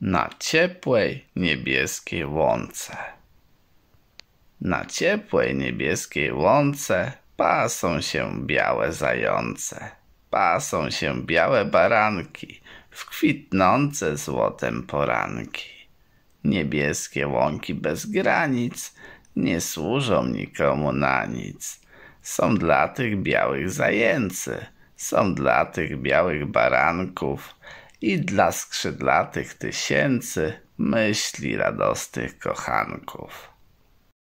na ciepłej niebieskiej łące. Na ciepłej niebieskiej łące pasą się białe zające, pasą się białe baranki w kwitnące złotem poranki. Niebieskie łąki bez granic nie służą nikomu na nic. Są dla tych białych zajęcy, są dla tych białych baranków, i dla skrzydlatych tysięcy myśli radosnych kochanków.